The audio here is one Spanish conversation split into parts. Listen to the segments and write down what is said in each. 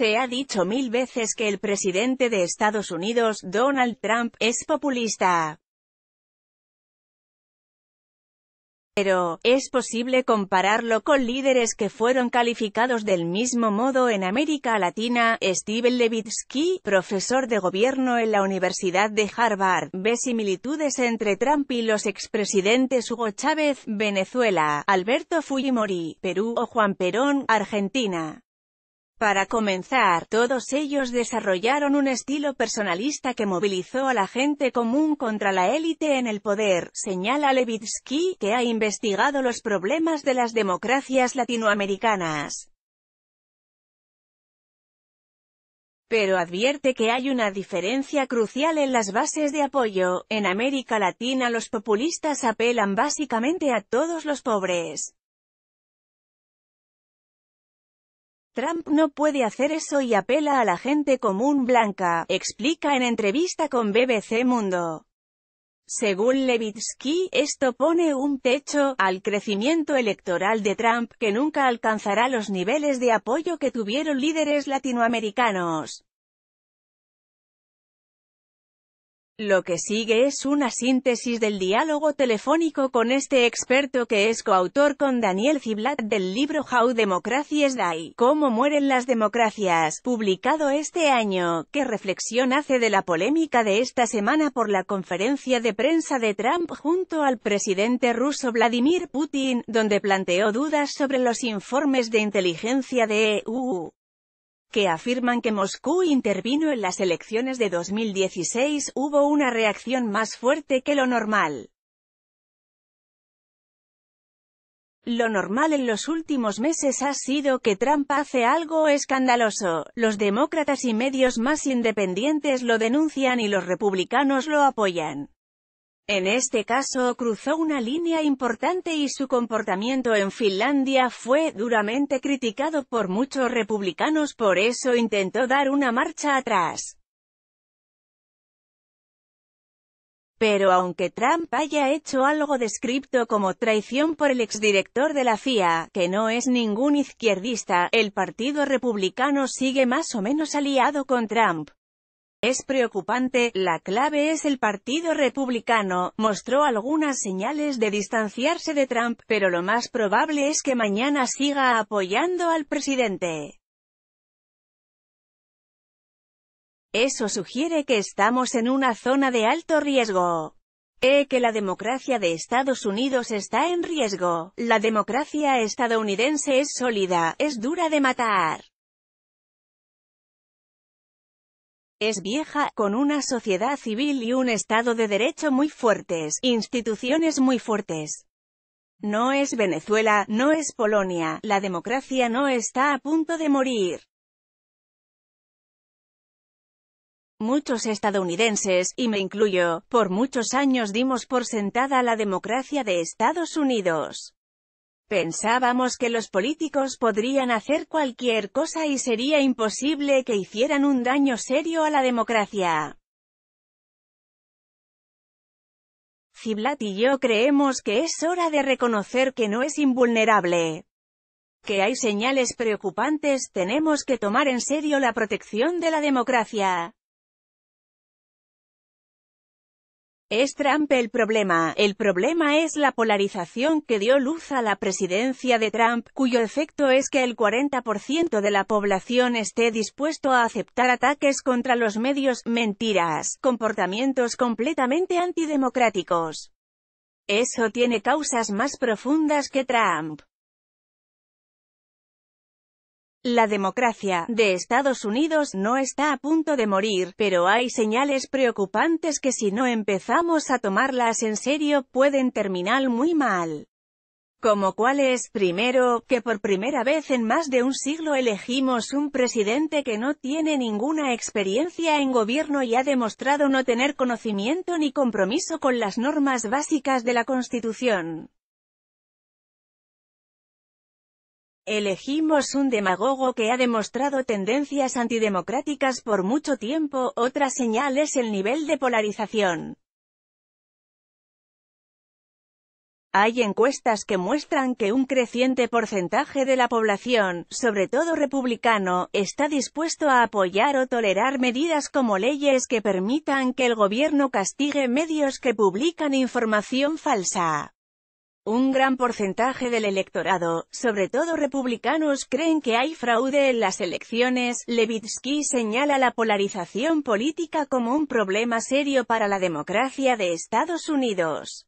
Se ha dicho mil veces que el presidente de Estados Unidos, Donald Trump, es populista. Pero, ¿es posible compararlo con líderes que fueron calificados del mismo modo en América Latina? Steven Levitsky, profesor de gobierno en la Universidad de Harvard, ve similitudes entre Trump y los expresidentes Hugo Chávez, Venezuela, Alberto Fujimori, Perú o Juan Perón, Argentina. Para comenzar, todos ellos desarrollaron un estilo personalista que movilizó a la gente común contra la élite en el poder, señala Levitsky, que ha investigado los problemas de las democracias latinoamericanas. Pero advierte que hay una diferencia crucial en las bases de apoyo, en América Latina los populistas apelan básicamente a todos los pobres. Trump no puede hacer eso y apela a la gente común blanca, explica en entrevista con BBC Mundo. Según Levitsky, esto pone un techo al crecimiento electoral de Trump, que nunca alcanzará los niveles de apoyo que tuvieron líderes latinoamericanos. Lo que sigue es una síntesis del diálogo telefónico con este experto que es coautor con Daniel Ciblat del libro How Democracies Die, Cómo mueren las democracias, publicado este año, ¿Qué reflexión hace de la polémica de esta semana por la conferencia de prensa de Trump junto al presidente ruso Vladimir Putin, donde planteó dudas sobre los informes de inteligencia de EU que afirman que Moscú intervino en las elecciones de 2016, hubo una reacción más fuerte que lo normal. Lo normal en los últimos meses ha sido que Trump hace algo escandaloso, los demócratas y medios más independientes lo denuncian y los republicanos lo apoyan. En este caso cruzó una línea importante y su comportamiento en Finlandia fue duramente criticado por muchos republicanos por eso intentó dar una marcha atrás. Pero aunque Trump haya hecho algo descripto como traición por el exdirector de la CIA, que no es ningún izquierdista, el Partido Republicano sigue más o menos aliado con Trump. Es preocupante, la clave es el Partido Republicano, mostró algunas señales de distanciarse de Trump, pero lo más probable es que mañana siga apoyando al presidente. Eso sugiere que estamos en una zona de alto riesgo. Eh, que la democracia de Estados Unidos está en riesgo. La democracia estadounidense es sólida, es dura de matar. Es vieja, con una sociedad civil y un Estado de Derecho muy fuertes, instituciones muy fuertes. No es Venezuela, no es Polonia, la democracia no está a punto de morir. Muchos estadounidenses, y me incluyo, por muchos años dimos por sentada la democracia de Estados Unidos. Pensábamos que los políticos podrían hacer cualquier cosa y sería imposible que hicieran un daño serio a la democracia. Ciblat y yo creemos que es hora de reconocer que no es invulnerable. Que hay señales preocupantes, tenemos que tomar en serio la protección de la democracia. Es Trump el problema. El problema es la polarización que dio luz a la presidencia de Trump, cuyo efecto es que el 40% de la población esté dispuesto a aceptar ataques contra los medios, mentiras, comportamientos completamente antidemocráticos. Eso tiene causas más profundas que Trump. La democracia de Estados Unidos no está a punto de morir, pero hay señales preocupantes que si no empezamos a tomarlas en serio pueden terminar muy mal. Como es, primero, que por primera vez en más de un siglo elegimos un presidente que no tiene ninguna experiencia en gobierno y ha demostrado no tener conocimiento ni compromiso con las normas básicas de la Constitución. Elegimos un demagogo que ha demostrado tendencias antidemocráticas por mucho tiempo, otra señal es el nivel de polarización. Hay encuestas que muestran que un creciente porcentaje de la población, sobre todo republicano, está dispuesto a apoyar o tolerar medidas como leyes que permitan que el gobierno castigue medios que publican información falsa. Un gran porcentaje del electorado, sobre todo republicanos, creen que hay fraude en las elecciones. Levitsky señala la polarización política como un problema serio para la democracia de Estados Unidos.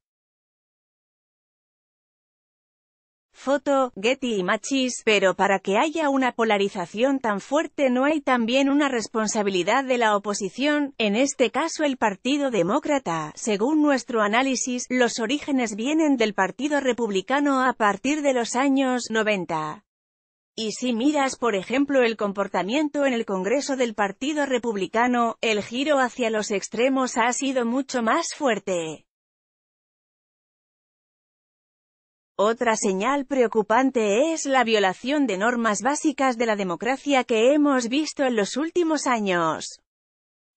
Foto, Getty y Machis, pero para que haya una polarización tan fuerte no hay también una responsabilidad de la oposición, en este caso el Partido Demócrata. Según nuestro análisis, los orígenes vienen del Partido Republicano a partir de los años 90. Y si miras por ejemplo el comportamiento en el Congreso del Partido Republicano, el giro hacia los extremos ha sido mucho más fuerte. Otra señal preocupante es la violación de normas básicas de la democracia que hemos visto en los últimos años.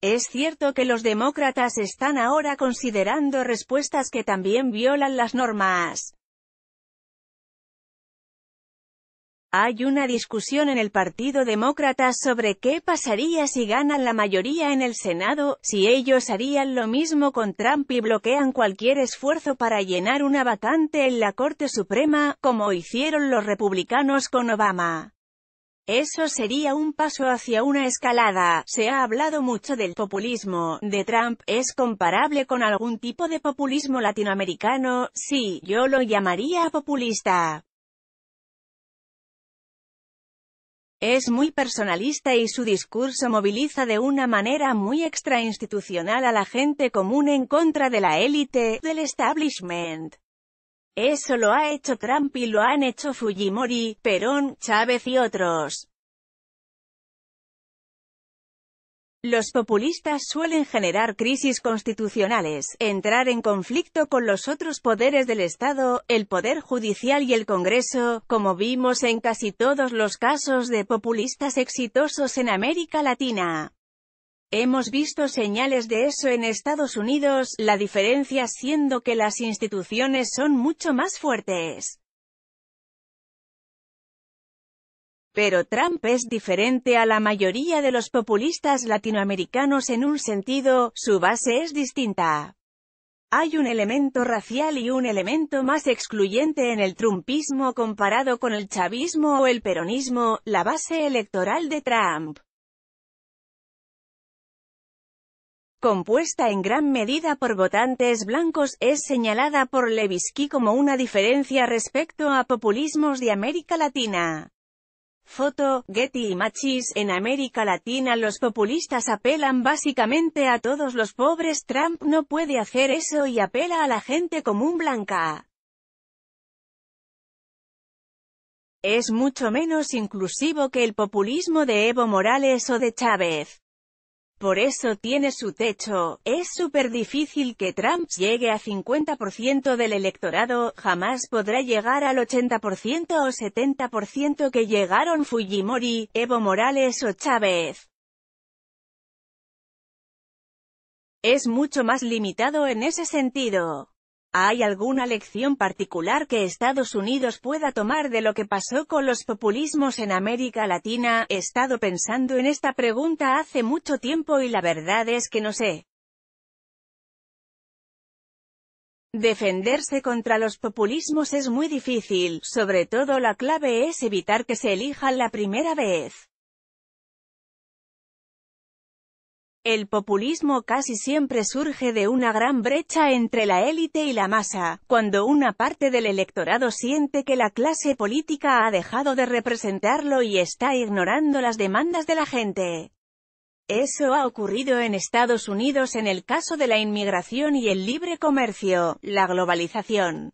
Es cierto que los demócratas están ahora considerando respuestas que también violan las normas Hay una discusión en el Partido Demócrata sobre qué pasaría si ganan la mayoría en el Senado, si ellos harían lo mismo con Trump y bloquean cualquier esfuerzo para llenar una vacante en la Corte Suprema, como hicieron los republicanos con Obama. Eso sería un paso hacia una escalada. Se ha hablado mucho del populismo de Trump. ¿Es comparable con algún tipo de populismo latinoamericano? Sí, yo lo llamaría populista. Es muy personalista y su discurso moviliza de una manera muy extrainstitucional a la gente común en contra de la élite, del establishment. Eso lo ha hecho Trump y lo han hecho Fujimori, Perón, Chávez y otros. Los populistas suelen generar crisis constitucionales, entrar en conflicto con los otros poderes del Estado, el Poder Judicial y el Congreso, como vimos en casi todos los casos de populistas exitosos en América Latina. Hemos visto señales de eso en Estados Unidos, la diferencia siendo que las instituciones son mucho más fuertes. Pero Trump es diferente a la mayoría de los populistas latinoamericanos en un sentido, su base es distinta. Hay un elemento racial y un elemento más excluyente en el trumpismo comparado con el chavismo o el peronismo, la base electoral de Trump. compuesta en gran medida por votantes blancos, es señalada por Levisky como una diferencia respecto a populismos de América Latina. Foto, Getty Machis. En América Latina los populistas apelan básicamente a todos los pobres Trump no puede hacer eso y apela a la gente común blanca. Es mucho menos inclusivo que el populismo de Evo Morales o de Chávez. Por eso tiene su techo, es súper difícil que Trump llegue a 50% del electorado, jamás podrá llegar al 80% o 70% que llegaron Fujimori, Evo Morales o Chávez. Es mucho más limitado en ese sentido. ¿Hay alguna lección particular que Estados Unidos pueda tomar de lo que pasó con los populismos en América Latina? He estado pensando en esta pregunta hace mucho tiempo y la verdad es que no sé. Defenderse contra los populismos es muy difícil, sobre todo la clave es evitar que se elijan la primera vez. El populismo casi siempre surge de una gran brecha entre la élite y la masa, cuando una parte del electorado siente que la clase política ha dejado de representarlo y está ignorando las demandas de la gente. Eso ha ocurrido en Estados Unidos en el caso de la inmigración y el libre comercio, la globalización.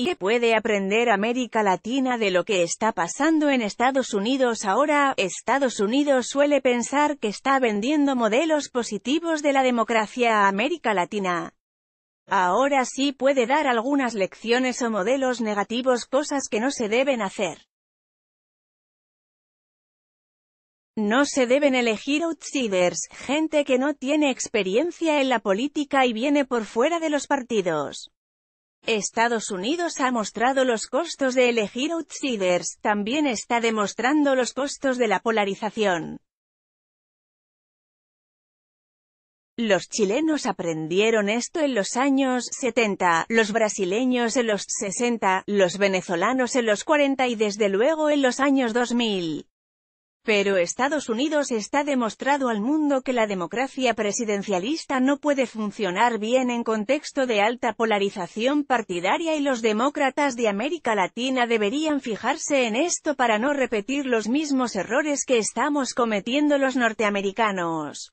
¿Y qué puede aprender América Latina de lo que está pasando en Estados Unidos ahora? Estados Unidos suele pensar que está vendiendo modelos positivos de la democracia a América Latina. Ahora sí puede dar algunas lecciones o modelos negativos cosas que no se deben hacer. No se deben elegir outsiders, gente que no tiene experiencia en la política y viene por fuera de los partidos. Estados Unidos ha mostrado los costos de elegir outsiders, también está demostrando los costos de la polarización. Los chilenos aprendieron esto en los años 70, los brasileños en los 60, los venezolanos en los 40 y desde luego en los años 2000. Pero Estados Unidos está demostrado al mundo que la democracia presidencialista no puede funcionar bien en contexto de alta polarización partidaria y los demócratas de América Latina deberían fijarse en esto para no repetir los mismos errores que estamos cometiendo los norteamericanos.